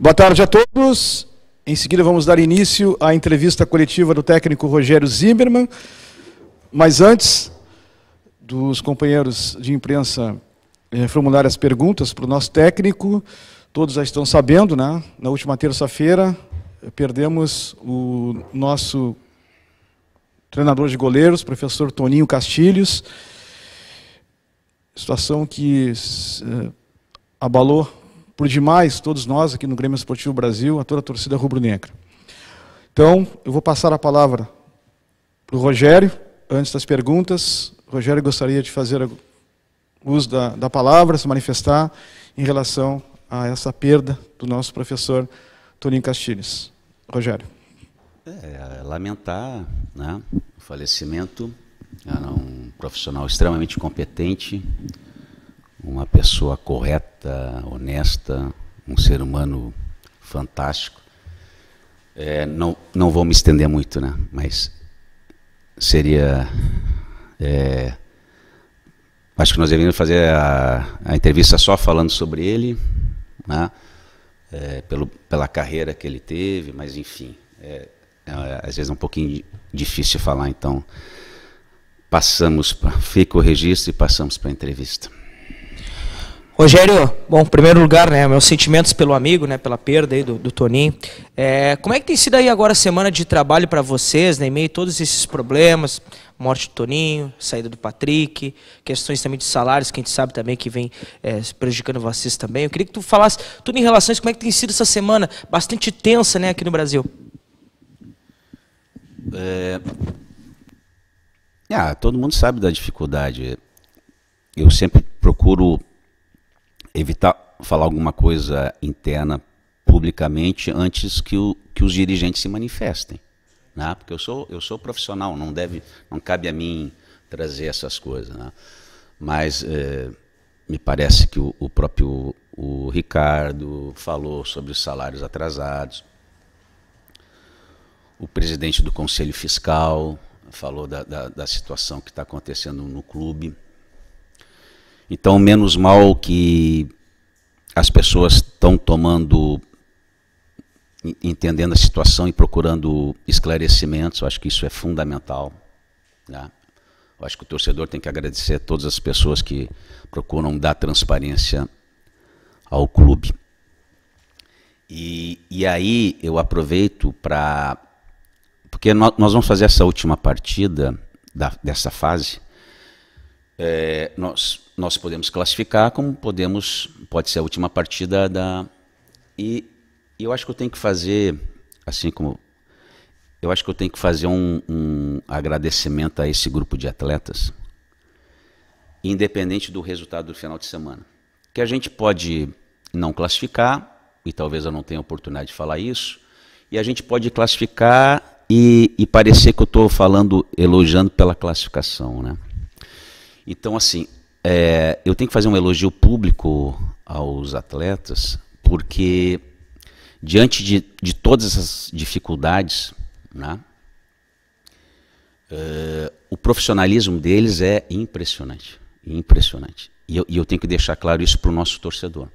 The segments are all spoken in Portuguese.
Boa tarde a todos. Em seguida vamos dar início à entrevista coletiva do técnico Rogério Zimmermann. Mas antes dos companheiros de imprensa eh, formular as perguntas para o nosso técnico, todos já estão sabendo, né? Na última terça-feira eh, perdemos o nosso treinador de goleiros, professor Toninho Castilhos. Situação que eh, abalou por demais todos nós aqui no Grêmio Esportivo Brasil, a toda a torcida rubro-negra. Então, eu vou passar a palavra para o Rogério, antes das perguntas. O Rogério gostaria de fazer uso da, da palavra, se manifestar em relação a essa perda do nosso professor Toninho Castilhos. Rogério. É, é lamentar né, o falecimento era um profissional extremamente competente, uma pessoa correta, honesta, um ser humano fantástico. É, não, não vou me estender muito, né? mas seria. É, acho que nós deveríamos fazer a, a entrevista só falando sobre ele, né? é, pelo, pela carreira que ele teve, mas enfim. É, é, às vezes é um pouquinho difícil falar, então passamos, pra, fica o registro e passamos para a entrevista. Rogério, bom, em primeiro lugar, né, meus sentimentos pelo amigo, né, pela perda aí do, do Toninho. É, como é que tem sido aí agora a semana de trabalho para vocês, né, em meio a todos esses problemas, morte do Toninho, saída do Patrick, questões também de salários, que a gente sabe também que vem é, prejudicando vocês também. Eu queria que tu falasse tudo em relação a isso, como é que tem sido essa semana, bastante tensa, né, aqui no Brasil. É... Ah, todo mundo sabe da dificuldade. Eu sempre procuro evitar falar alguma coisa interna publicamente antes que, o, que os dirigentes se manifestem. Né? Porque eu sou, eu sou profissional, não, deve, não cabe a mim trazer essas coisas. Né? Mas é, me parece que o, o próprio o Ricardo falou sobre os salários atrasados, o presidente do Conselho Fiscal falou da, da, da situação que está acontecendo no clube. Então, menos mal que as pessoas estão tomando, entendendo a situação e procurando esclarecimentos. Eu acho que isso é fundamental. Né? Eu acho que o torcedor tem que agradecer a todas as pessoas que procuram dar transparência ao clube. E, e aí eu aproveito para. Porque nós vamos fazer essa última partida da, dessa fase é, nós, nós podemos classificar como podemos, pode ser a última partida da. E, e eu acho que eu tenho que fazer, assim como. Eu acho que eu tenho que fazer um, um agradecimento a esse grupo de atletas, independente do resultado do final de semana. Que a gente pode não classificar, e talvez eu não tenha oportunidade de falar isso, e a gente pode classificar e, e parecer que eu estou falando, elogiando pela classificação, né? Então, assim, é, eu tenho que fazer um elogio público aos atletas, porque diante de, de todas essas dificuldades, né, é, o profissionalismo deles é impressionante. Impressionante. E eu, e eu tenho que deixar claro isso para o nosso torcedor.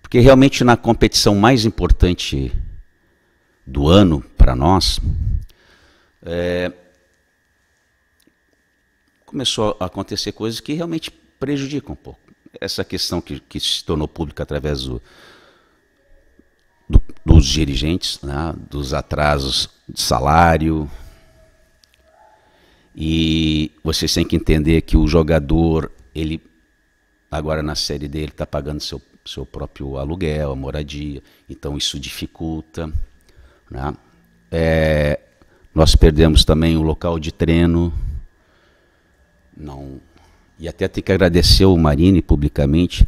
Porque realmente na competição mais importante do ano para nós, é, começou a acontecer coisas que realmente prejudicam um pouco. Essa questão que, que se tornou pública através do, do, dos dirigentes, né, dos atrasos de salário. E vocês têm que entender que o jogador, ele agora na série dele está pagando seu, seu próprio aluguel, a moradia, então isso dificulta. Né? É, nós perdemos também o local de treino. Não. E até tenho que agradecer o Marini publicamente,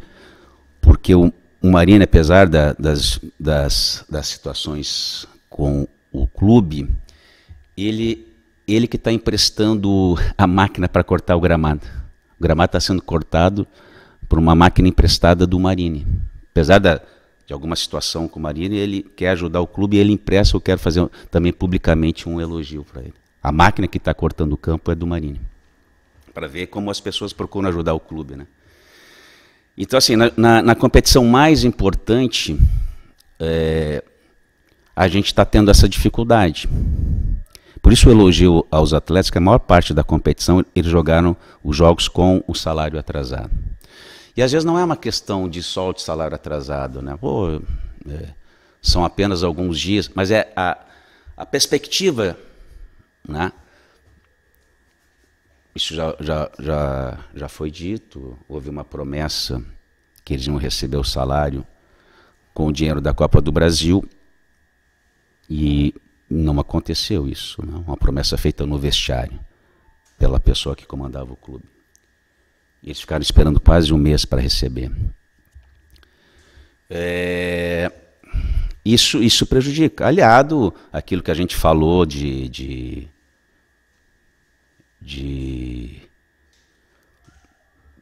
porque o, o Marini, apesar da, das, das, das situações com o clube, ele, ele que está emprestando a máquina para cortar o gramado. O gramado está sendo cortado por uma máquina emprestada do Marini. Apesar da, de alguma situação com o Marini, ele quer ajudar o clube e ele empresta. Eu quero fazer também publicamente um elogio para ele. A máquina que está cortando o campo é do Marini para ver como as pessoas procuram ajudar o clube, né? Então, assim, na, na, na competição mais importante, é, a gente está tendo essa dificuldade. Por isso o elogio aos atletas, que a maior parte da competição eles jogaram os jogos com o salário atrasado. E às vezes não é uma questão de só de salário atrasado, né? Pô, é, são apenas alguns dias, mas é a, a perspectiva né, isso já, já, já, já foi dito, houve uma promessa que eles iam receber o salário com o dinheiro da Copa do Brasil e não aconteceu isso, não. Né? uma promessa feita no vestiário pela pessoa que comandava o clube. E eles ficaram esperando quase um mês para receber. É, isso, isso prejudica. Aliado aquilo que a gente falou de, de de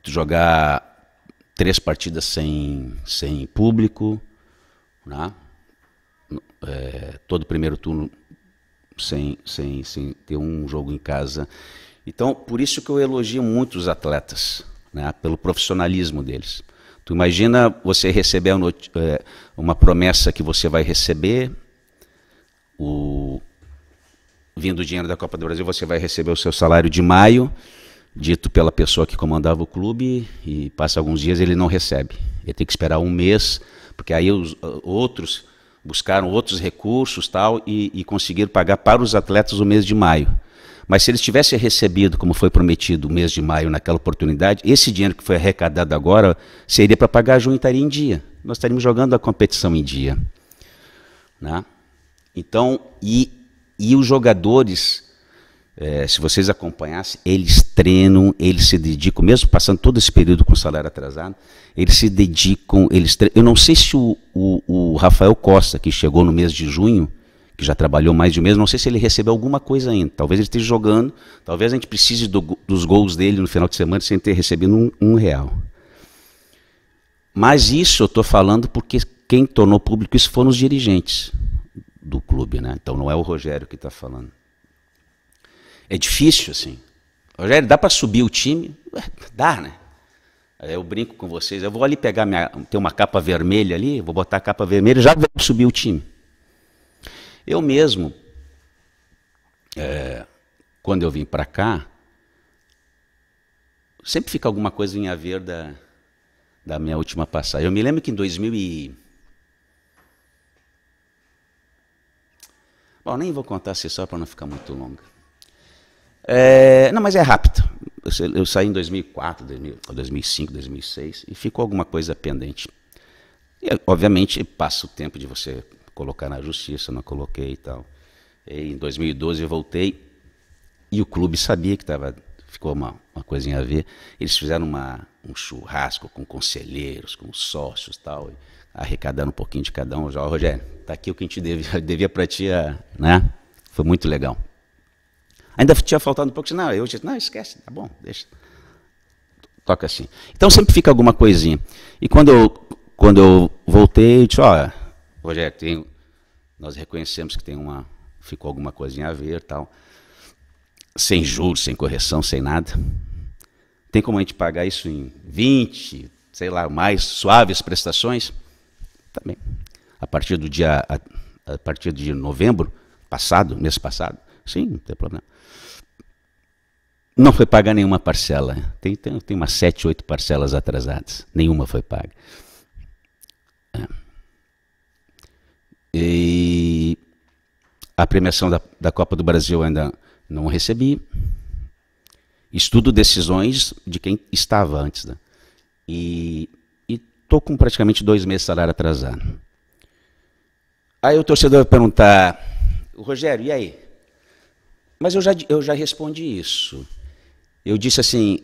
jogar três partidas sem, sem público, né? É, todo primeiro turno sem, sem, sem ter um jogo em casa. Então, por isso que eu elogio muito os atletas, né? pelo profissionalismo deles. Tu imagina você receber é, uma promessa que você vai receber, o vindo o dinheiro da Copa do Brasil, você vai receber o seu salário de maio, dito pela pessoa que comandava o clube, e passa alguns dias ele não recebe. Ele tem que esperar um mês, porque aí os ah, outros buscaram outros recursos tal e, e conseguiram pagar para os atletas o mês de maio. Mas se eles tivessem recebido, como foi prometido, o mês de maio naquela oportunidade, esse dinheiro que foi arrecadado agora seria para pagar junho e estaria em dia. Nós estaríamos jogando a competição em dia. Né? Então, e e os jogadores, é, se vocês acompanhassem, eles treinam, eles se dedicam, mesmo passando todo esse período com salário atrasado, eles se dedicam, eles treinam. Eu não sei se o, o, o Rafael Costa, que chegou no mês de junho, que já trabalhou mais de um mês, não sei se ele recebeu alguma coisa ainda. Talvez ele esteja jogando, talvez a gente precise do, dos gols dele no final de semana sem ter recebido um, um real. Mas isso eu estou falando porque quem tornou público isso foram os dirigentes do clube, né? Então não é o Rogério que está falando. É difícil, assim. Rogério, dá para subir o time? Dá, né? Eu brinco com vocês, eu vou ali pegar minha. Tem uma capa vermelha ali, vou botar a capa vermelha, já vou subir o time. Eu mesmo, é, quando eu vim para cá, sempre fica alguma coisa em haver da, da minha última passagem. Eu me lembro que em 2000 e Bom, nem vou contar a só para não ficar muito longa. É, não, mas é rápido. Eu, eu saí em 2004, 2005, 2006 e ficou alguma coisa pendente. E, obviamente, passa o tempo de você colocar na justiça, não coloquei e tal. E, em 2012 eu voltei e o clube sabia que tava, ficou uma, uma coisinha a ver. Eles fizeram uma, um churrasco com conselheiros, com sócios tal, e tal arrecadando um pouquinho de cada um. Já, Rogério, tá aqui o que a gente devia, devia para ti, é, né? Foi muito legal. Ainda tinha faltado um pouco, não, eu disse, não, esquece, tá bom, deixa. Toca assim. Então sempre fica alguma coisinha. E quando eu, quando eu voltei, eu disse, ó, oh, Rogério, tem, nós reconhecemos que tem uma, ficou alguma coisinha a ver tal. Sem juros, sem correção, sem nada. Tem como a gente pagar isso em 20, sei lá, mais suaves prestações? também. A partir do dia, a, a partir de novembro passado, mês passado, sim, não tem problema. Não foi paga nenhuma parcela. Tem, tem, tem umas sete, oito parcelas atrasadas. Nenhuma foi paga. É. E a premiação da, da Copa do Brasil ainda não recebi. Estudo decisões de quem estava antes. Né? E estou com praticamente dois meses de salário atrasado. Aí o torcedor vai perguntar, Rogério, e aí? Mas eu já, eu já respondi isso. Eu disse assim,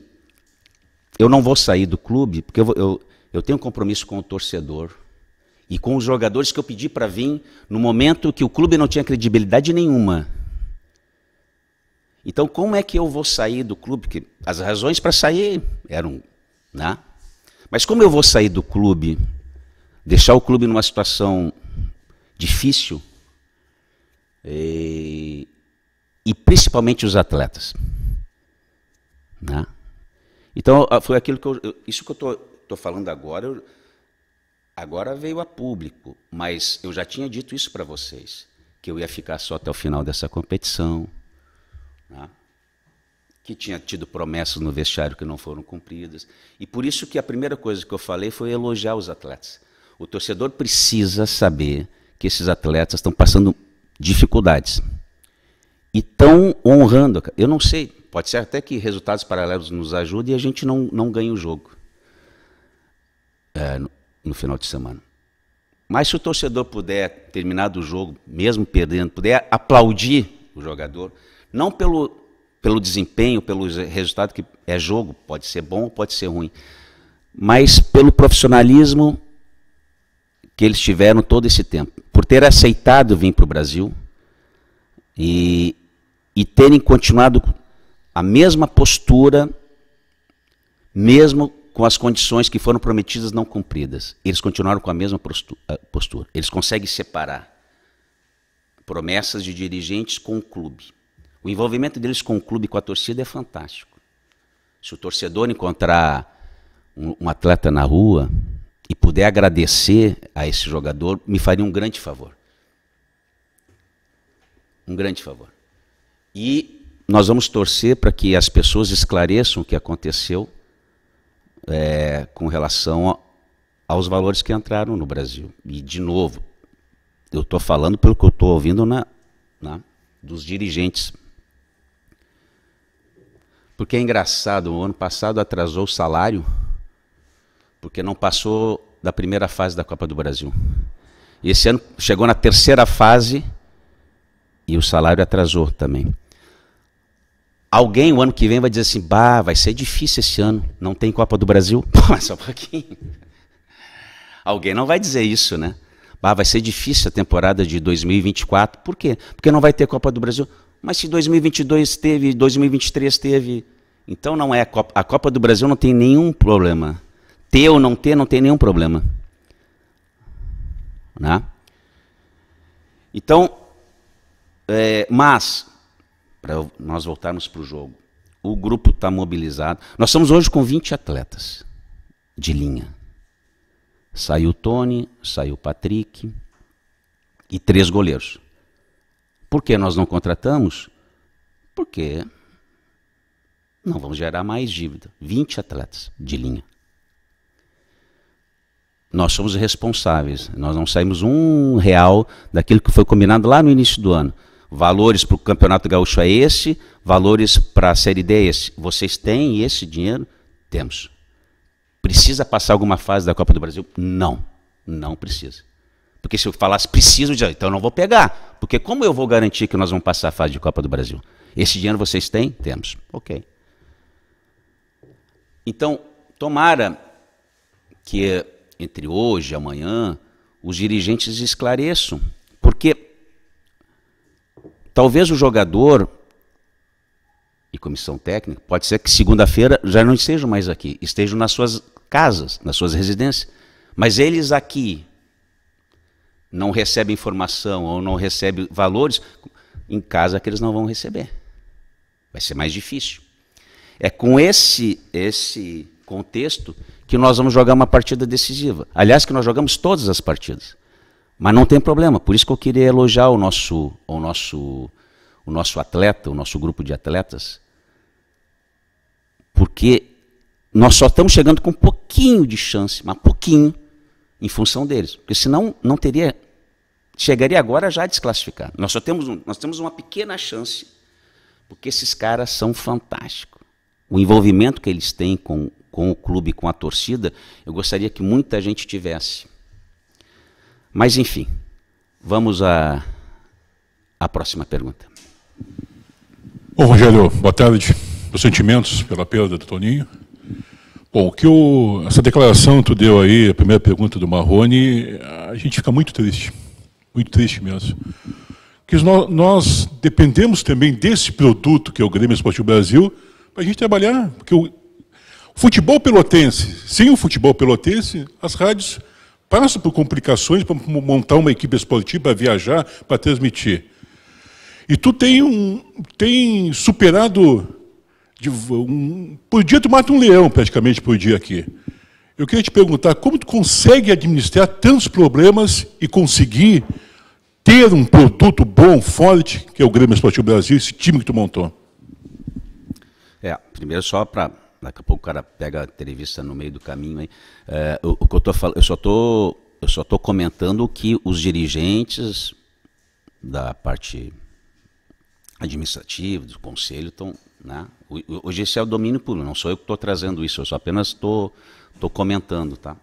eu não vou sair do clube, porque eu, vou, eu, eu tenho um compromisso com o torcedor e com os jogadores que eu pedi para vir no momento que o clube não tinha credibilidade nenhuma. Então, como é que eu vou sair do clube? Porque as razões para sair eram, né? Mas como eu vou sair do clube, deixar o clube numa situação difícil, e, eh, e principalmente os atletas. Né? Então, ah, foi aquilo que eu, isso que eu estou falando agora, eu, agora veio a público, mas eu já tinha dito isso para vocês, que eu ia ficar só até o final dessa competição. Né? que tinha tido promessas no vestiário que não foram cumpridas. E por isso que a primeira coisa que eu falei foi elogiar os atletas. O torcedor precisa saber que esses atletas estão passando dificuldades e estão honrando. Eu não sei, pode ser até que resultados paralelos nos ajudem e a gente não, não ganhe o jogo é, no, no final de semana. Mas se o torcedor puder, terminar o jogo, mesmo perdendo, puder aplaudir o jogador, não pelo pelo desempenho, pelo resultado que é jogo, pode ser bom pode ser ruim, mas pelo profissionalismo que eles tiveram todo esse tempo, por ter aceitado vir para o Brasil e, e terem continuado a mesma postura, mesmo com as condições que foram prometidas não cumpridas. Eles continuaram com a mesma eh, postura. Eles conseguem separar promessas de dirigentes com o clube. O envolvimento deles com o clube, com a torcida é fantástico. Se o torcedor encontrar um, um atleta na rua e puder agradecer a esse jogador, me faria um grande favor. Um grande favor. E nós vamos torcer para que as pessoas esclareçam o que aconteceu é, com relação a, aos valores que entraram no Brasil. E, de novo, eu estou falando pelo que eu estou ouvindo na, na, dos dirigentes porque é engraçado, o ano passado atrasou o salário porque não passou da primeira fase da Copa do Brasil. E esse ano chegou na terceira fase e o salário atrasou também. Alguém o ano que vem vai dizer assim: bah, vai ser difícil esse ano, não tem Copa do Brasil? Pô, só um pouquinho. Alguém não vai dizer isso, né? Bah, vai ser difícil a temporada de 2024. Por quê? Porque não vai ter Copa do Brasil. Mas se 2022 teve, 2023 teve, então não é a Copa, a Copa do Brasil não tem nenhum problema. Ter ou não ter não tem nenhum problema. Né? Então, é, mas, para nós voltarmos para o jogo, o grupo está mobilizado. Nós estamos hoje com 20 atletas de linha. Saiu o Tony, saiu o Patrick e três goleiros. Por que nós não contratamos? Porque não vamos gerar mais dívida. 20 atletas de linha. Nós somos responsáveis. Nós não saímos um real daquilo que foi combinado lá no início do ano. Valores para o Campeonato Gaúcho é esse, valores para a Série D é esse. Vocês têm esse dinheiro? Temos. Precisa passar alguma fase da Copa do Brasil? Não, não precisa. Porque se eu falasse preciso, de, então eu não vou pegar. Porque como eu vou garantir que nós vamos passar a fase de Copa do Brasil? Esse dinheiro vocês têm? Temos. Ok. Então, tomara que entre hoje e amanhã os dirigentes esclareçam, porque talvez o jogador e comissão técnica, pode ser que segunda-feira já não estejam mais aqui, estejam nas suas casas, nas suas residências, mas eles aqui não recebe informação ou não recebe valores, em casa que eles não vão receber. Vai ser mais difícil. É com esse esse contexto que nós vamos jogar uma partida decisiva. Aliás, que nós jogamos todas as partidas. Mas não tem problema. Por isso que eu queria elogiar o nosso o nosso o nosso atleta, o nosso grupo de atletas, porque nós só estamos chegando com um pouquinho de chance, mas pouquinho, em função deles, porque senão não teria chegaria agora já a desclassificar. Nós só temos um, nós temos uma pequena chance porque esses caras são fantásticos. O envolvimento que eles têm com, com o clube, com a torcida, eu gostaria que muita gente tivesse. Mas enfim, vamos à, à próxima pergunta. Ô Rogério, boa tarde. Os sentimentos pela perda do Toninho? Bom, que essa declaração que tu deu aí, a primeira pergunta do Marrone, a gente fica muito triste, muito triste mesmo. Que nós, nós dependemos também desse produto que é o Grêmio Esportivo Brasil para a gente trabalhar, porque o futebol pelotense, sem o futebol pelotense, as rádios passam por complicações para montar uma equipe esportiva, para viajar, para transmitir. E tu tem, um, tem superado de um, por dia tu mata um leão praticamente por dia aqui. Eu queria te perguntar como tu consegue administrar tantos problemas e conseguir ter um produto bom, forte, que é o Grêmio Esportivo Brasil, esse time que tu montou? É, primeiro só para daqui a pouco o cara pega a entrevista no meio do caminho aí. É, o, o, que eu tô falando, eu só tô eu só comentando que os dirigentes da parte administrativa do conselho estão né? Hoje esse é o domínio público, não sou eu que estou trazendo isso, eu só apenas estou comentando, tá?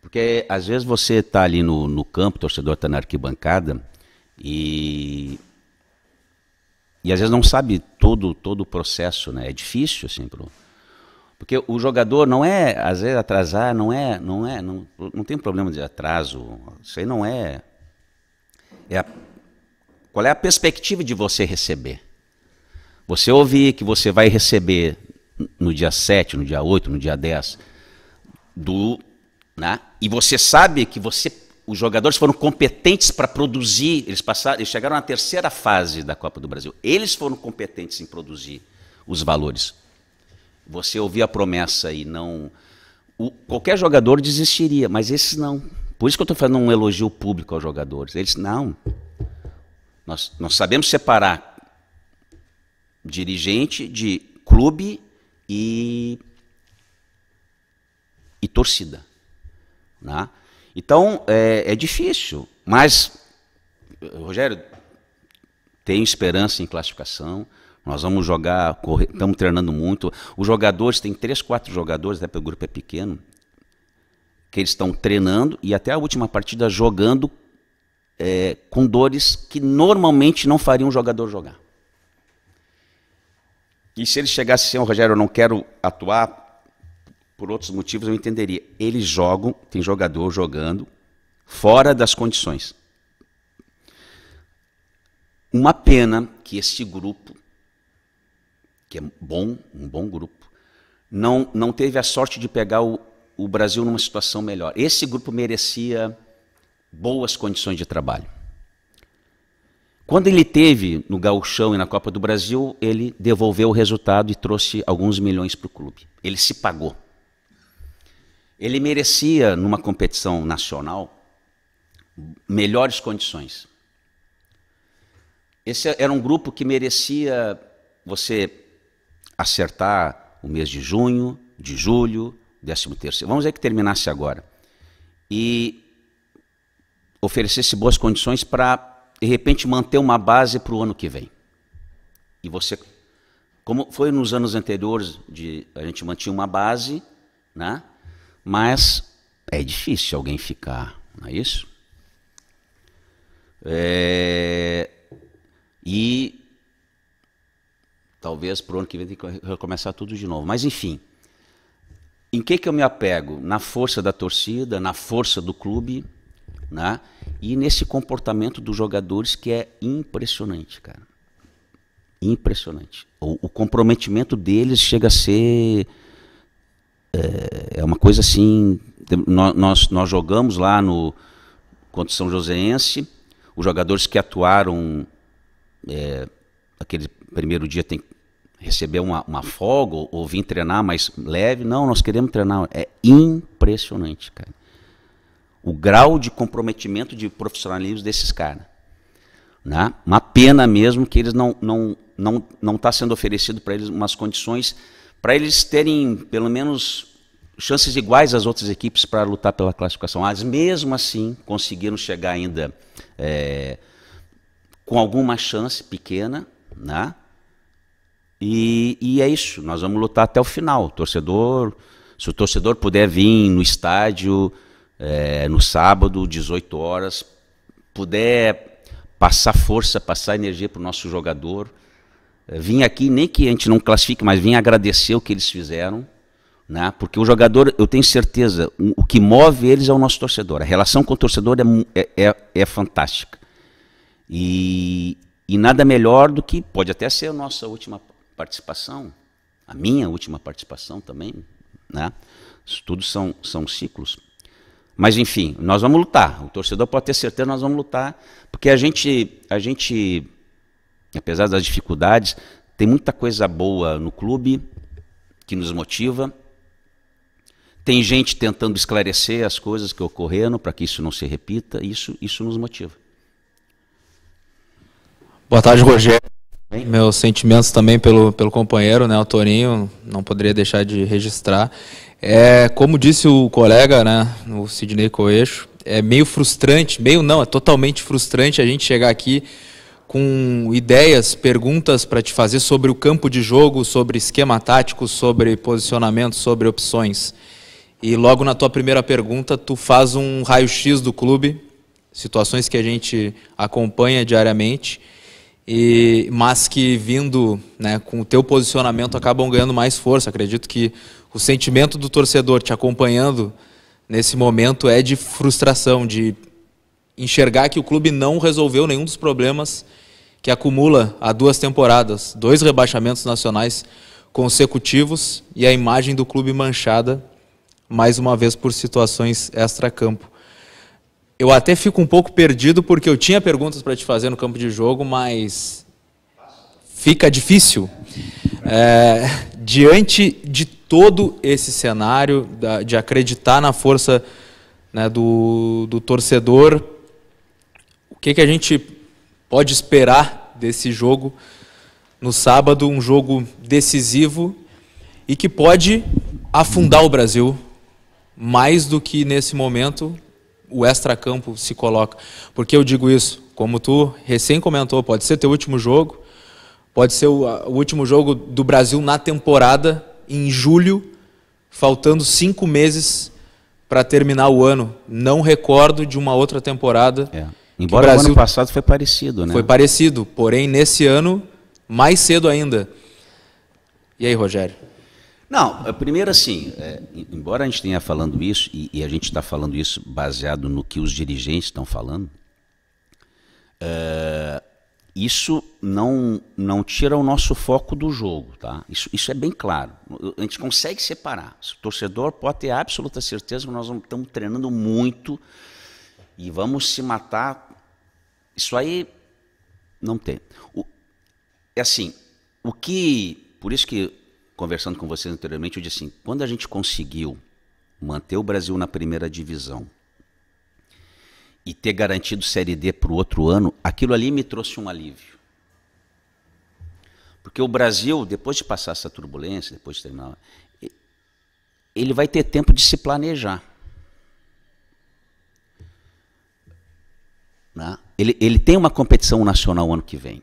Porque às vezes você está ali no, no campo, o torcedor está na arquibancada e e às vezes não sabe todo todo o processo, né? É difícil assim pro, porque o jogador não é às vezes atrasar, não é não é não, não tem problema de atraso, isso aí não é, é a, qual é a perspectiva de você receber? Você ouvir que você vai receber no dia 7, no dia 8, no dia 10 do, né? E você sabe que você os jogadores foram competentes para produzir, eles passaram, eles chegaram na terceira fase da Copa do Brasil. Eles foram competentes em produzir os valores. Você ouvir a promessa e não o, qualquer jogador desistiria, mas esses não. Por isso que eu estou fazendo um elogio público aos jogadores. Eles não. Nós, nós sabemos separar dirigente de clube e, e torcida. Né? Então, é, é difícil, mas, Rogério, tenho esperança em classificação. Nós vamos jogar, correr, estamos treinando muito. Os jogadores, tem três, quatro jogadores, até né, porque o grupo é pequeno, que eles estão treinando e até a última partida jogando é, com dores que normalmente não faria um jogador jogar. E se ele chegasse assim, oh, Rogério, eu não quero atuar por outros motivos, eu entenderia. Eles jogam, tem jogador jogando fora das condições. Uma pena que esse grupo, que é bom, um bom grupo, não, não teve a sorte de pegar o, o Brasil numa situação melhor. Esse grupo merecia boas condições de trabalho. Quando ele teve no Gauchão e na Copa do Brasil, ele devolveu o resultado e trouxe alguns milhões para o clube. Ele se pagou. Ele merecia, numa competição nacional, melhores condições. Esse era um grupo que merecia você acertar o mês de junho, de julho, 13 terceiro. Vamos dizer que terminasse agora. E oferecesse boas condições para de repente manter uma base para o ano que vem. E você, como foi nos anos anteriores, de, a gente mantinha uma base, né? mas é difícil alguém ficar, não é isso? É, e talvez para o ano que vem tem que recomeçar tudo de novo. Mas enfim, em que, que eu me apego? Na força da torcida, na força do clube, né? E nesse comportamento dos jogadores que é impressionante, cara. Impressionante. O, o comprometimento deles chega a ser é, é uma coisa assim. Nós, nós jogamos lá no contra São Joséense, os jogadores que atuaram é, aquele primeiro dia tem receber uma, uma folga ou, ou vir treinar mais leve. Não, nós queremos treinar. É impressionante, cara o grau de comprometimento de profissionalismo desses caras. Né? Uma pena mesmo que eles não não não não está sendo oferecido para eles umas condições para eles terem pelo menos chances iguais às outras equipes para lutar pela classificação. Mas mesmo assim conseguiram chegar ainda é, com alguma chance pequena, né? E, e, é isso. Nós vamos lutar até o final. Torcedor, se o torcedor puder vir no estádio é, no sábado, 18 horas, puder passar força, passar energia para o nosso jogador. É, vim aqui, nem que a gente não classifique, mas vim agradecer o que eles fizeram, né? porque o jogador, eu tenho certeza, o, o que move eles é o nosso torcedor. A relação com o torcedor é, é, é, é fantástica. E, e nada melhor do que, pode até ser a nossa última participação, a minha última participação também, né? Isso tudo são, são ciclos. Mas enfim, nós vamos lutar. O torcedor pode ter certeza, nós vamos lutar, porque a gente, a gente, apesar das dificuldades, tem muita coisa boa no clube que nos motiva. Tem gente tentando esclarecer as coisas que ocorreram para que isso não se repita. Isso, isso nos motiva. Boa tarde, Rogério. Bem? Meus sentimentos também pelo, pelo companheiro, né, o Torinho, não poderia deixar de registrar. É, como disse o colega, né, o Sidney Coelho, é meio frustrante, meio não, é totalmente frustrante a gente chegar aqui com ideias, perguntas para te fazer sobre o campo de jogo, sobre esquema tático, sobre posicionamento, sobre opções. E logo na tua primeira pergunta, tu faz um raio-x do clube, situações que a gente acompanha diariamente, e mas que vindo né, com o teu posicionamento acabam ganhando mais força. Acredito que o sentimento do torcedor te acompanhando nesse momento é de frustração, de enxergar que o clube não resolveu nenhum dos problemas que acumula há duas temporadas, dois rebaixamentos nacionais consecutivos e a imagem do clube manchada mais uma vez por situações extra-campo. Eu até fico um pouco perdido porque eu tinha perguntas para te fazer no campo de jogo, mas fica difícil. É, diante de todo esse cenário de acreditar na força né, do, do torcedor, o que, que a gente pode esperar desse jogo no sábado, um jogo decisivo e que pode afundar o Brasil mais do que nesse momento o extracampo se coloca. Porque eu digo isso, como tu recém comentou, pode ser teu último jogo, pode ser o, o último jogo do Brasil na temporada, em julho, faltando cinco meses para terminar o ano. Não recordo de uma outra temporada. É. Embora o, Brasil... ano passado foi parecido, né? Foi parecido, porém nesse ano mais cedo ainda. E aí, Rogério? Não, é, primeiro assim, é, embora a gente tenha falando isso, e, e a gente está falando isso baseado no que os dirigentes estão falando, é, isso não, não tira o nosso foco do jogo, tá? Isso, isso é bem claro. A gente consegue separar. O torcedor pode ter absoluta certeza que nós estamos treinando muito e vamos se matar. Isso aí não tem. O, é assim, o que. Por isso que, conversando com vocês anteriormente, eu disse assim: quando a gente conseguiu manter o Brasil na primeira divisão e ter garantido Série D para o outro ano, aquilo ali me trouxe um alívio. Porque o Brasil, depois de passar essa turbulência, depois de terminar, ele vai ter tempo de se planejar. Né? Ele, ele tem uma competição nacional ano que vem.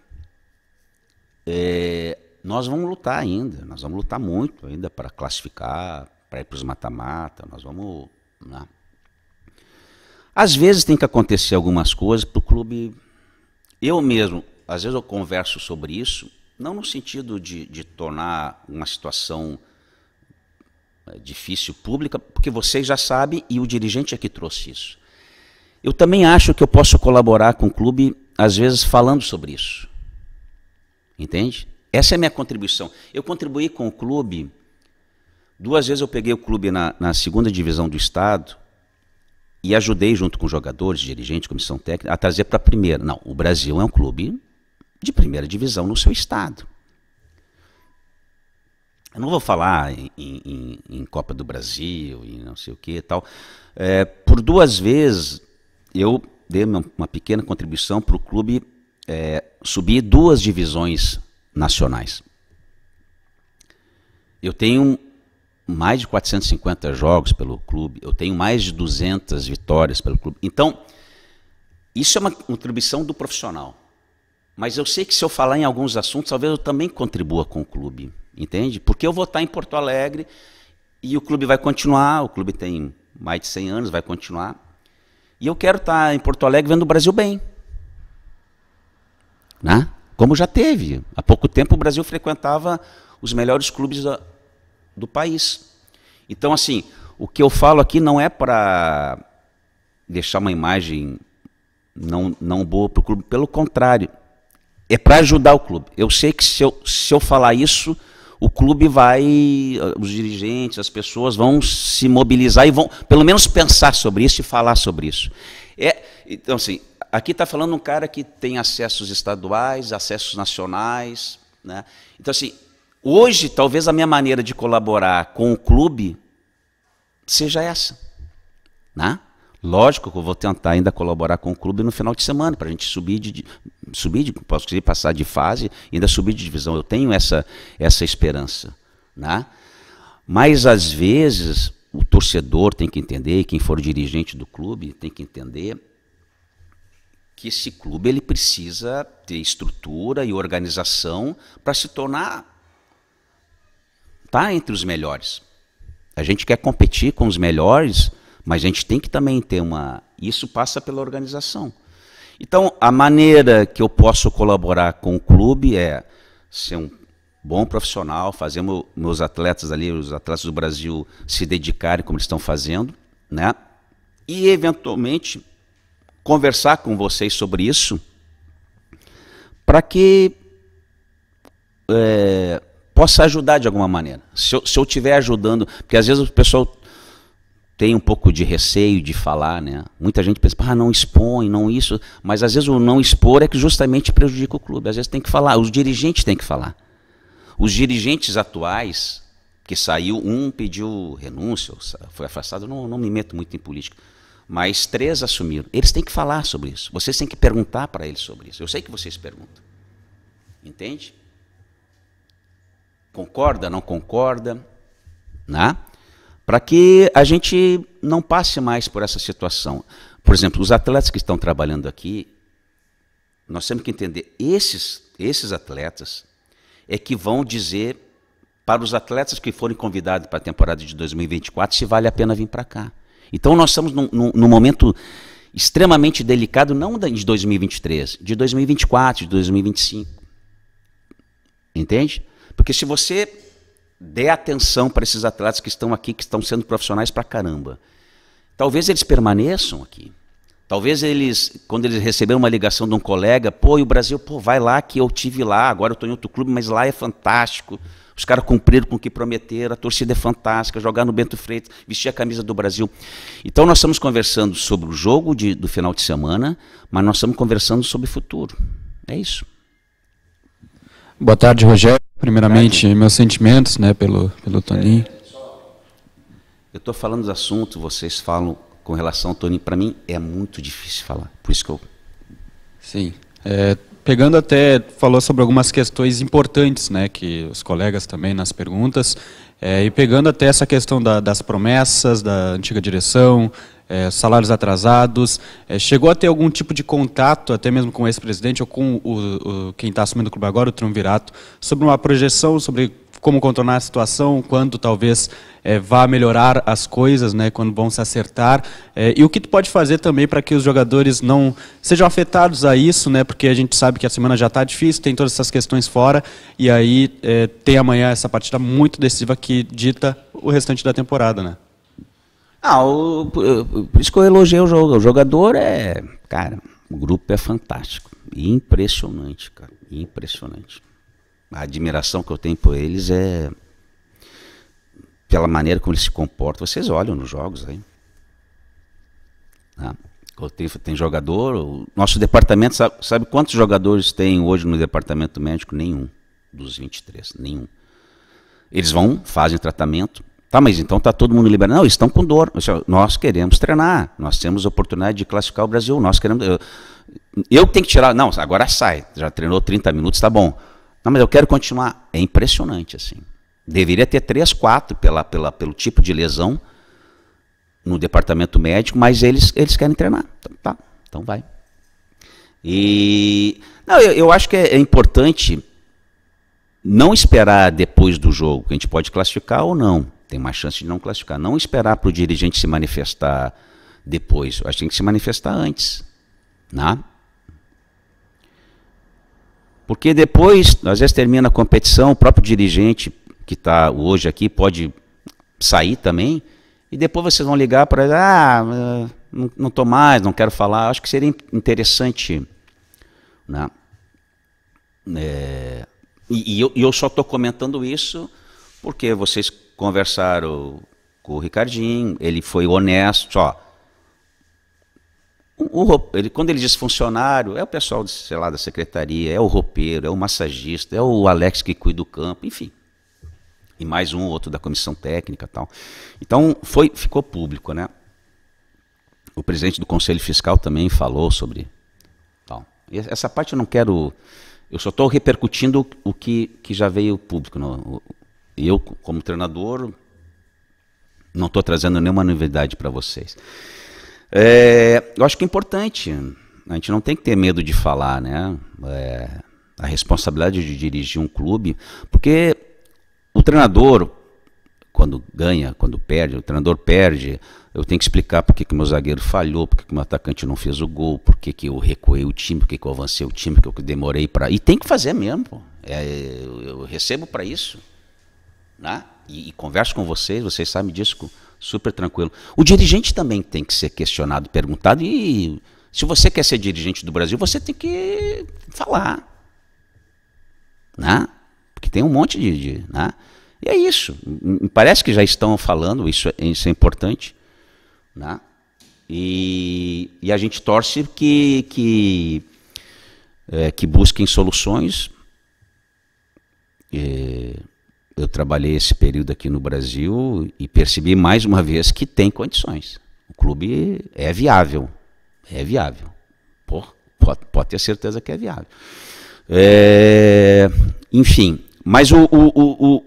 É, nós vamos lutar ainda, nós vamos lutar muito ainda para classificar, para ir para os mata-mata, nós vamos. Né? Às vezes tem que acontecer algumas coisas para o clube. Eu mesmo, às vezes eu converso sobre isso, não no sentido de, de tornar uma situação eh, difícil pública, porque vocês já sabem e o dirigente é que trouxe isso. Eu também acho que eu posso colaborar com o clube, às vezes, falando sobre isso. Entende? Essa é a minha contribuição. Eu contribuí com o clube. Duas vezes eu peguei o clube na, na segunda divisão do estado e ajudei junto com jogadores, dirigentes, comissão técnica, a trazer para a primeira. Não, o Brasil é um clube de primeira divisão no seu estado. Eu não vou falar em, em, em Copa do Brasil e não sei o que e tal. É, por duas vezes eu dei uma, uma pequena contribuição para o clube é, subir duas divisões nacionais. Eu tenho mais de 450 jogos pelo clube, eu tenho mais de 200 vitórias pelo clube. Então, isso é uma contribuição do profissional. Mas eu sei que se eu falar em alguns assuntos, talvez eu também contribua com o clube, entende? Porque eu vou estar em Porto Alegre e o clube vai continuar, o clube tem mais de 100 anos, vai continuar. E eu quero estar em Porto Alegre vendo o Brasil bem. Né? Como já teve. Há pouco tempo o Brasil frequentava os melhores clubes do país. Então, assim, o que eu falo aqui não é para deixar uma imagem não, não boa para o clube, pelo contrário, é para ajudar o clube. Eu sei que se eu, se eu falar isso, o clube vai, ah, os dirigentes, as pessoas vão se mobilizar e vão, pelo menos, pensar sobre isso e falar sobre isso. É, então, assim, aqui está falando um cara que tem acessos estaduais, acessos nacionais. Né? Então, assim, Hoje, talvez a minha maneira de colaborar com o clube seja essa. Né? Lógico que eu vou tentar ainda colaborar com o clube no final de semana, para a gente subir de, subir de, posso dizer, passar de fase e ainda subir de divisão. Eu tenho essa, essa esperança. Né? Mas, às vezes, o torcedor tem que entender, quem for dirigente do clube tem que entender que esse clube ele precisa ter estrutura e organização para se tornar está entre os melhores. A gente quer competir com os melhores, mas a gente tem que também ter uma. Isso passa pela organização. Então, a maneira que eu posso colaborar com o clube é ser um bom profissional, fazer meus atletas ali, os atletas do Brasil, se dedicarem como eles estão fazendo, né? E, eventualmente, conversar com vocês sobre isso, para que. É, possa ajudar de alguma maneira. Se eu, estiver ajudando, porque às vezes o pessoal tem um pouco de receio de falar, né? Muita gente pensa, ah, não expõe, não isso, mas às vezes o não expor é que justamente prejudica o clube. Às vezes tem que falar, os dirigentes têm que falar. Os dirigentes atuais, que saiu, um pediu renúncia, foi afastado, não, não me meto muito em política, mas três assumiram. Eles têm que falar sobre isso. Vocês têm que perguntar para eles sobre isso. Eu sei que vocês perguntam. Entende? Concorda, não concorda? Né? Para que a gente não passe mais por essa situação. Por exemplo, os atletas que estão trabalhando aqui, nós temos que entender, esses, esses atletas é que vão dizer para os atletas que forem convidados para a temporada de 2024 se vale a pena vir para cá. Então nós estamos num, num, num, momento extremamente delicado, não de 2023, de 2024, de 2025. Entende? Porque se você der atenção para esses atletas que estão aqui, que estão sendo profissionais para caramba, talvez eles permaneçam aqui. Talvez eles, quando eles receberam uma ligação de um colega, pô, e o Brasil, pô, vai lá que eu tive lá, agora eu estou em outro clube, mas lá é fantástico. Os caras cumpriram com o que prometeram, a torcida é fantástica, jogar no Bento Freitas, vestir a camisa do Brasil. Então nós estamos conversando sobre o jogo de, do final de semana, mas nós estamos conversando sobre o futuro. É isso. Boa tarde, Rogério. Primeiramente, meus sentimentos né, pelo, pelo Toninho. É, eu estou falando dos assuntos, vocês falam com relação ao Toninho. Para mim é muito difícil falar, por isso que eu. Sim. É, pegando até, falou sobre algumas questões importantes, né, que os colegas também nas perguntas, é, e pegando até essa questão da, das promessas da antiga direção, é, salários atrasados. É, chegou a ter algum tipo de contato, até mesmo com o ex-presidente ou com o, o quem está assumindo o clube agora, o Triunvirato, sobre uma projeção, sobre como contornar a situação, quando talvez é, vá melhorar as coisas, né, quando vão se acertar, é, e o que tu pode fazer também para que os jogadores não sejam afetados a isso, né, porque a gente sabe que a semana já está difícil, tem todas essas questões fora, e aí é, tem amanhã essa partida muito decisiva que dita o restante da temporada, né? Ah, o, por isso que eu elogiei o jogo. O jogador é. Cara, o grupo é fantástico. Impressionante, cara. Impressionante. A admiração que eu tenho por eles é. pela maneira como eles se comportam. Vocês olham nos jogos aí. Tá? Tem, tem jogador. O nosso departamento, sabe, sabe quantos jogadores tem hoje no departamento médico? Nenhum. Dos 23, nenhum. Eles vão, fazem tratamento, Tá, mas então está todo mundo liberado. Não, estão com dor. Nós queremos treinar. Nós temos oportunidade de classificar o Brasil. Nós queremos. Eu, eu tenho que tirar. Não, agora sai. Já treinou 30 minutos, tá bom. Não, mas eu quero continuar. É impressionante, assim. Deveria ter 3, 4 pela, pela, pelo tipo de lesão no departamento médico, mas eles, eles querem treinar. Então, tá, então vai. E. Não, eu, eu acho que é, é importante não esperar depois do jogo, que a gente pode classificar ou não tem mais chance de não classificar. Não esperar para o dirigente se manifestar depois. A gente tem que se manifestar antes. Né? Porque depois, às vezes termina a competição, o próprio dirigente que está hoje aqui pode sair também, e depois vocês vão ligar para ele, ah, não estou mais, não quero falar. Acho que seria interessante. Né? É, e, e, eu, e eu só estou comentando isso porque vocês conversaram com o Ricardinho, ele foi honesto, ó. O, o, ele, quando ele diz funcionário, é o pessoal, de, sei lá, da secretaria, é o roupeiro, é o massagista, é o Alex que cuida do campo, enfim. E mais um ou outro da comissão técnica tal. Então, foi, ficou público, né? O presidente do Conselho Fiscal também falou sobre tal. E essa parte eu não quero... Eu só estou repercutindo o que, que já veio público, no, eu, como treinador, não estou trazendo nenhuma novidade para vocês. É, eu acho que é importante. A gente não tem que ter medo de falar, né? É, a responsabilidade de dirigir um clube, porque o treinador, quando ganha, quando perde, o treinador perde, eu tenho que explicar por que o meu zagueiro falhou, por que o meu atacante não fez o gol, por que eu recuei o time, por que eu avancei o time, por que eu demorei para. E tem que fazer mesmo, É, eu, eu recebo para isso né? e, e converso com vocês, vocês sabem disso, super tranquilo. O dirigente também tem que ser questionado, perguntado, e se você quer ser dirigente do Brasil, você tem que falar. Né? Porque tem um monte de. de né? E é isso. Me parece que já estão falando, isso, é, isso é importante. Né? E, e, a gente torce que, que, é, que busquem soluções. É, eu trabalhei esse período aqui no Brasil e percebi mais uma vez que tem condições. O clube é viável. É viável. Pô, pode, pode ter certeza que é viável. É, enfim, mas o, o,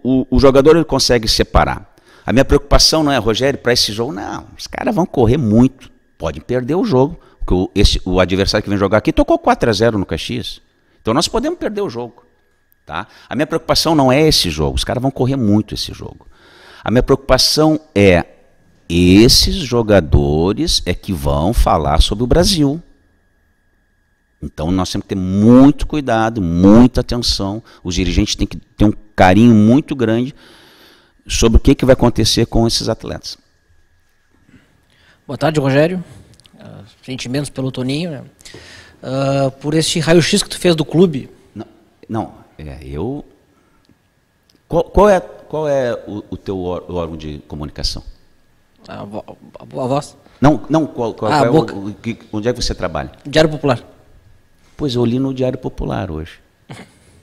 o, o, jogador ele consegue separar. A minha preocupação não é, Rogério, para esse jogo, não. Os caras vão correr muito. Podem perder o jogo. Porque o, esse, o adversário que vem jogar aqui tocou 4 a 0 no Caxias. Então nós podemos perder o jogo. Tá? A minha preocupação não é esse jogo, os caras vão correr muito esse jogo. A minha preocupação é esses jogadores é que vão falar sobre o Brasil. Então nós temos que ter muito cuidado, muita atenção. Os dirigentes têm que ter um carinho muito grande sobre o que, que vai acontecer com esses atletas. Boa tarde, Rogério. Ah, sentimentos pelo Toninho, né? uh, por esse raio-x que tu fez do clube. não é, eu. Qual, qual é, qual é o, o teu órgão de comunicação? A, a, a voz. Não, não qual, qual, ah, qual é boca. O, que, onde é que você trabalha? Diário Popular. Pois eu li no Diário Popular hoje.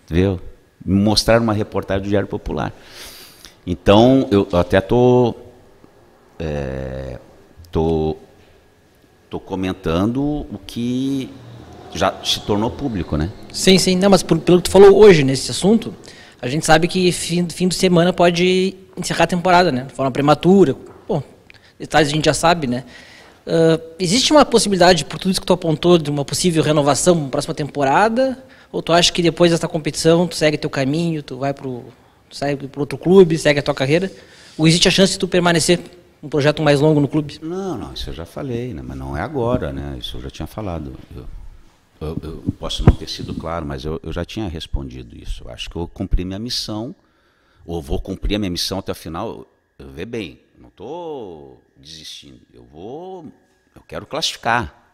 Viu? Me mostraram uma reportagem do Diário Popular. Então, eu até estou. É, tô, tô comentando o que já se tornou público, né? Sim, sim. Não, mas por, pelo que tu falou hoje nesse assunto, a gente sabe que fim, fim de semana pode encerrar a temporada, né? De forma prematura. Bom, detalhes a gente já sabe, né? Uh, existe uma possibilidade, por tudo isso que tu apontou, de uma possível renovação para próxima temporada? Ou tu acha que depois dessa competição tu segue teu caminho, tu vai para outro clube, segue a tua carreira? Ou existe a chance de tu permanecer um projeto mais longo no clube? Não, não, isso eu já falei, né? mas não é agora, né? Isso eu já tinha falado. Eu, eu, posso não ter sido claro, mas eu, eu já tinha respondido isso. Eu acho que eu cumpri minha missão, ou vou cumprir a minha missão até o final. Eu vê bem, não estou desistindo. Eu vou, eu quero classificar,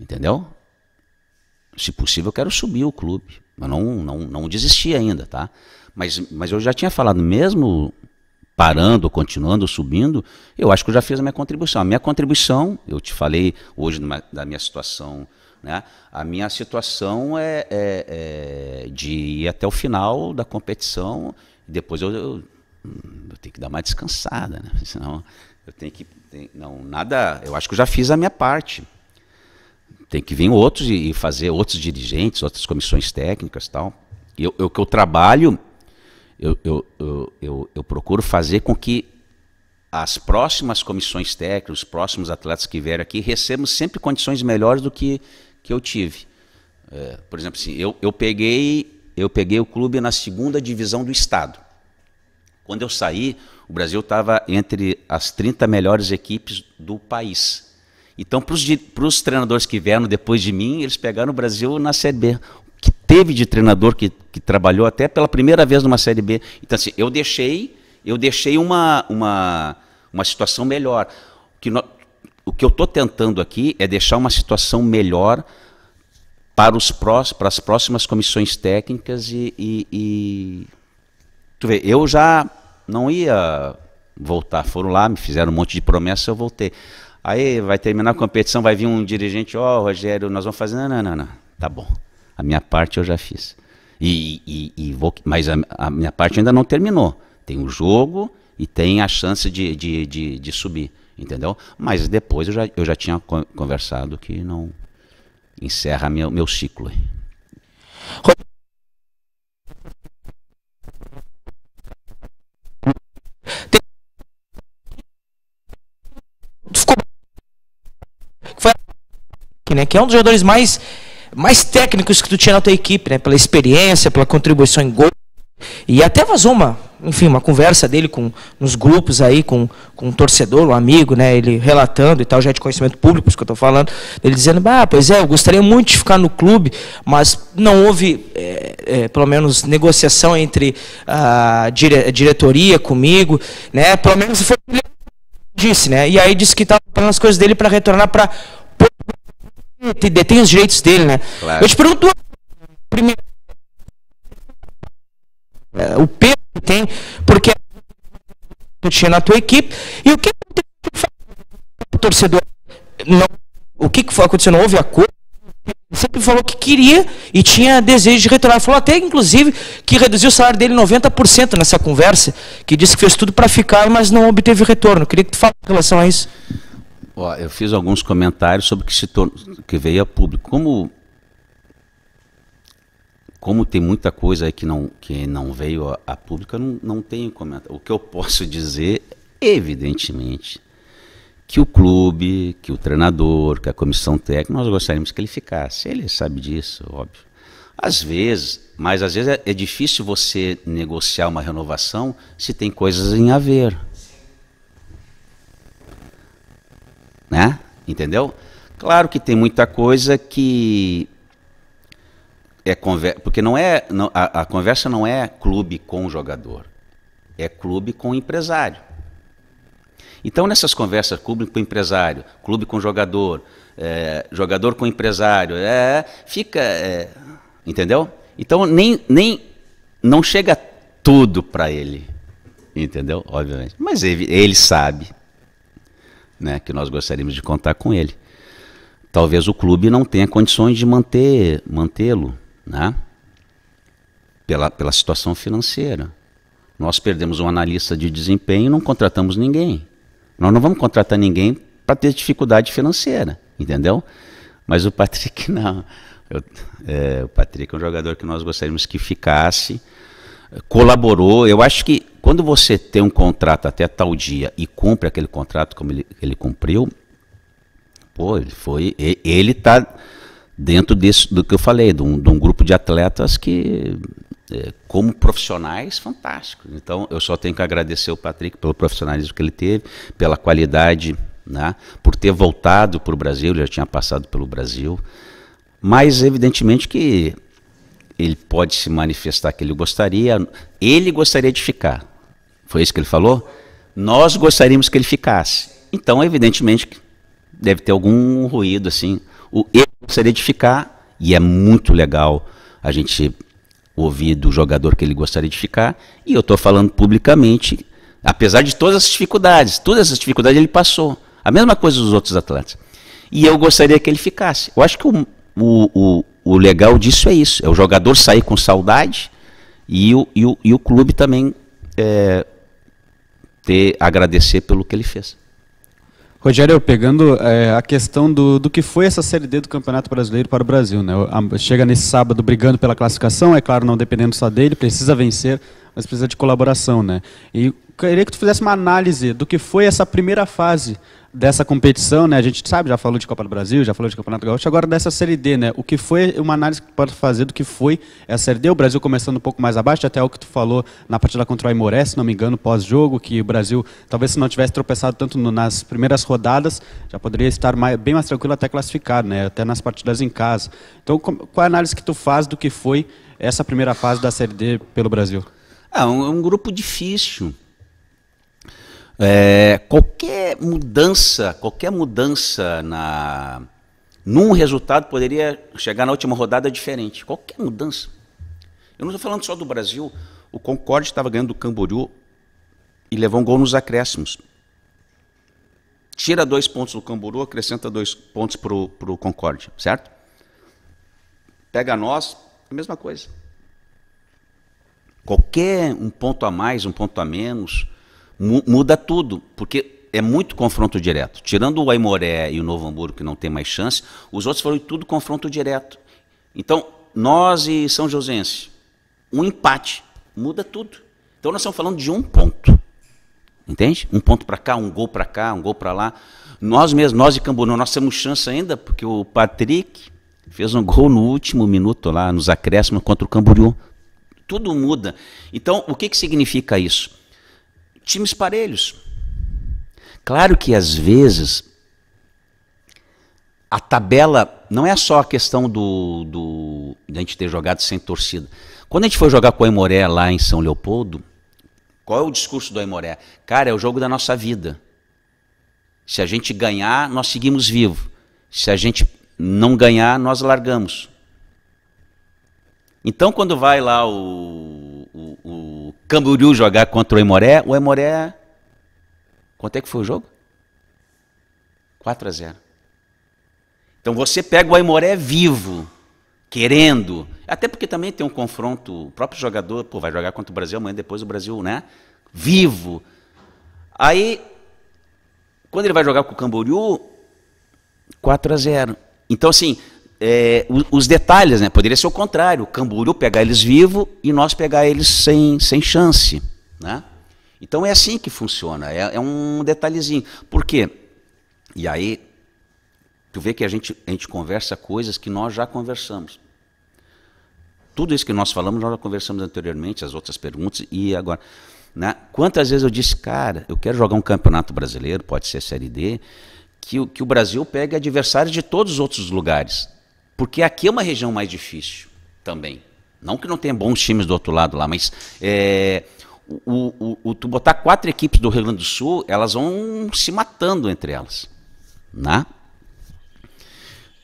entendeu? Se possível, eu quero subir o clube. mas não, não, não desisti ainda, tá? Mas, mas eu já tinha falado, mesmo parando, continuando, subindo, eu acho que eu já fiz a minha contribuição. A minha contribuição, eu te falei hoje numa, da minha situação né? A minha situação é, é, é, de ir até o final da competição, depois eu, eu, eu, tenho que dar uma descansada, né? senão eu tenho que. Tem, não, nada. Eu acho que eu já fiz a minha parte. Tem que vir outros e, e fazer outros dirigentes, outras comissões técnicas tal. E o que eu trabalho, eu, eu, eu, eu, eu procuro fazer com que as próximas comissões técnicas, os próximos atletas que vierem aqui, recebam sempre condições melhores do que que eu tive. É, por exemplo, assim, eu, eu, peguei, eu peguei o clube na segunda divisão do estado. Quando eu saí, o Brasil estava entre as 30 melhores equipes do país. Então, para os treinadores que vieram depois de mim, eles pegaram o Brasil na Série B. que teve de treinador que, que trabalhou até pela primeira vez numa Série B. Então, assim, eu deixei, eu deixei uma, uma, uma situação melhor. Que no, o que eu estou tentando aqui é deixar uma situação melhor para, os prós, para as próximas comissões técnicas e, e, e... Tu vê, eu já não ia voltar. Foram lá, me fizeram um monte de promessa, eu voltei. Aí vai terminar a competição, vai vir um dirigente, ó, oh, Rogério, nós vamos fazer. Não, não, não, não, tá bom. A minha parte eu já fiz. E, e, e vou, mas a, a, minha parte ainda não terminou. Tem o jogo e tem a chance de, de, de, de subir entendeu? Mas depois eu já, eu já tinha conversado que não encerra meu, meu ciclo. Né, que é um dos jogadores mais, mais técnicos que tu tinha na tua equipe, né? Pela experiência, pela contribuição em gol. E até vazou uma enfim, uma conversa dele com nos grupos aí, com, com um torcedor, um amigo, né? Ele relatando e tal, já é de conhecimento público, isso que eu estou falando. Ele dizendo, ah pois é, eu gostaria muito de ficar no clube, mas não houve, é, é, pelo menos, negociação entre a dire diretoria comigo, né? Pelo menos foi disse, né? E aí disse que estava falando as coisas dele para retornar para detém os direitos dele, né? Claro. Eu te pergunto primeiro eh, o peso tem, porque é tinha na tua equipe. E o que aconteceu o torcedor? Não, o que aconteceu? Não houve acordo? sempre falou que queria e tinha desejo de retornar. Falou até, inclusive, que reduziu o salário dele 90% nessa conversa, que disse que fez tudo para ficar, mas não obteve retorno. Queria que tu falasse em relação a isso. Ó, eu fiz alguns comentários sobre o que, se que veio a público. Como como tem muita coisa aí que não, que não veio a, a público, eu não, não tenho comentário. O que eu posso dizer, evidentemente, que o clube, que o treinador, que a comissão técnica, nós gostaríamos que ele ficasse. Ele sabe disso, óbvio. Às vezes, mas às vezes é, é difícil você negociar uma renovação se tem coisas em haver. Né? Entendeu? Claro que tem muita coisa que é porque não é não, a, a, conversa não é clube com jogador, é clube com empresário. Então nessas conversas clube com empresário, clube com jogador, é, jogador com empresário, é, fica, é, entendeu? Então nem nem não chega tudo para ele, entendeu? Obviamente, mas ele, ele sabe, né, que nós gostaríamos de contar com ele. Talvez o clube não tenha condições de manter mantê-lo né? pela, pela situação financeira. Nós perdemos um analista de desempenho e não contratamos ninguém. Nós não vamos contratar ninguém para ter dificuldade financeira, entendeu? Mas o Patrick não. Eu, é, o Patrick é um jogador que nós gostaríamos que ficasse, colaborou. Eu acho que quando você tem um contrato até tal dia e cumpre aquele contrato como ele, ele cumpriu, pô, ele foi. Ele está dentro desse, do que eu falei, de um, de um grupo de atletas que, é, como profissionais, fantásticos. Então, eu só tenho que agradecer o Patrick pelo profissionalismo que ele teve, pela qualidade, né, por ter voltado para o Brasil, já tinha passado pelo Brasil. Mas, evidentemente, que ele pode se manifestar que ele gostaria, ele gostaria de ficar. Foi isso que ele falou? Nós gostaríamos que ele ficasse. Então, evidentemente, deve ter algum ruído assim o eu gostaria é de ficar, e é muito legal a gente ouvir do jogador que ele gostaria de ficar, e eu estou falando publicamente, apesar de todas as dificuldades, todas essas dificuldades ele passou. A mesma coisa dos outros atletas. E eu gostaria que ele ficasse. Eu acho que o, o, o, legal disso é isso: é o jogador sair com saudade e o, e o, e o clube também é, ter agradecer pelo que ele fez. Rogério, pegando é, a questão do, do que foi essa Série D do Campeonato Brasileiro para o Brasil. Né? Chega nesse sábado brigando pela classificação, é claro, não dependendo só dele, precisa vencer mas precisa de colaboração, né? E queria que tu fizesse uma análise do que foi essa primeira fase dessa competição, né? A gente sabe, já falou de Copa do Brasil, já falou de Campeonato Gaúcho, agora dessa Série D, né? O que foi uma análise que pode fazer do que foi essa Série D? O Brasil começando um pouco mais abaixo, até o que tu falou na partida contra o Aimoré, se não me engano, pós-jogo, que o Brasil, talvez se não tivesse tropeçado tanto no, nas primeiras rodadas, já poderia estar mais, bem mais tranquilo até classificar, né? Até nas partidas em casa. Então, qual é a análise que tu faz do que foi essa primeira fase da Série D pelo Brasil? É um, um grupo difícil. É, qualquer mudança, qualquer mudança na num resultado poderia chegar na última rodada diferente. Qualquer mudança. Eu não estou falando só do Brasil. O Concorde estava ganhando do Camboriú e levou um gol nos acréscimos. Tira dois pontos do Camboriú, acrescenta dois pontos para o Concorde, certo? Pega nós, a mesma coisa. Qualquer um ponto a mais, um ponto a menos, mu muda tudo, porque é muito confronto direto. Tirando o Aimoré e o Novo Hamburgo, que não tem mais chance, os outros foram tudo confronto direto. Então, nós e São Josense, um empate muda tudo. Então, nós estamos falando de um ponto. Entende? Um ponto para cá, um gol para cá, um gol para lá. Nós mesmos, nós e Camboriú, nós temos chance ainda, porque o Patrick fez um gol no último minuto lá, nos acréscimos contra o Camboriú tudo muda. Então, o que, que significa isso? Times parelhos. Claro que às vezes a tabela não é só a questão do, do de a gente ter jogado sem torcida. Quando a gente foi jogar com o Aimoré lá em São Leopoldo, qual é o discurso do Aimoré? Cara, é o jogo da nossa vida. Se a gente ganhar, nós seguimos vivo. Se a gente não ganhar, nós largamos. Então, quando vai lá o, o, o Camboriú jogar contra o Emoré, o Emoré. Quanto é que foi o jogo? 4 a 0. Então você pega o Aimoré vivo, querendo. Até porque também tem um confronto, o próprio jogador, pô, vai jogar contra o Brasil amanhã, depois o Brasil, né? Vivo. Aí, quando ele vai jogar com o Camboriú, 4 a 0. Então, assim, é, os detalhes, né? Poderia ser o contrário, o camburu pegar eles vivo e nós pegar eles sem, sem chance, né? Então é assim que funciona, é, é um detalhezinho. Por quê? E aí, tu vê que a gente, a gente conversa coisas que nós já conversamos. Tudo isso que nós falamos, nós já conversamos anteriormente, as outras perguntas e agora. Né? Quantas vezes eu disse, cara, eu quero jogar um campeonato brasileiro, pode ser Série D, que, que o Brasil pegue adversários de todos os outros lugares. Porque aqui é uma região mais difícil também. Não que não tenha bons times do outro lado lá, mas é, o, o, o, tu botar quatro equipes do Rio Grande do Sul, elas vão se matando entre elas. Né?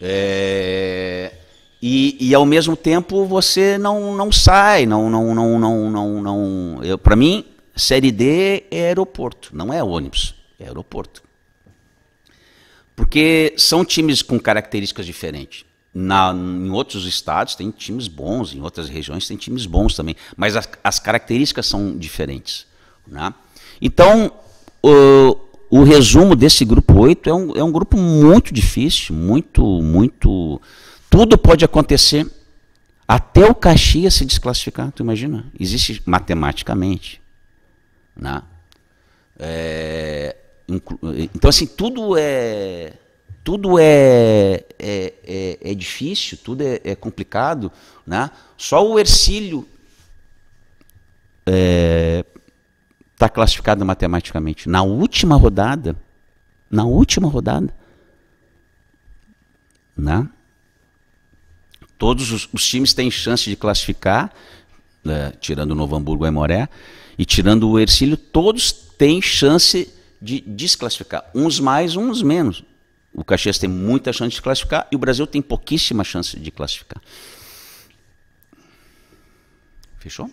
É, e, e, ao mesmo tempo você não, não sai, não, não, não, não, não, não. Para mim, série D é aeroporto, não é ônibus, é aeroporto. Porque são times com características diferentes. Na, em outros estados tem times bons, em outras regiões tem times bons também, mas as, as características são diferentes. Né? Então, o, o, resumo desse grupo 8 é um, é um grupo muito difícil, muito, muito. Tudo pode acontecer, até o Caxias se desclassificar, tu imagina? Existe matematicamente. Né? É, então, assim, tudo é tudo é, é, é, é difícil, tudo é, é, complicado, né? Só o Ercílio está é, classificado matematicamente. Na última rodada, na última rodada, né? Todos os, os times têm chance de classificar, né? tirando o Novo Hamburgo e Moré, e tirando o Ercílio, todos têm chance de desclassificar. Uns mais, uns menos. O Caxias tem muita chance de classificar e o Brasil tem pouquíssima chance de classificar. Fechou?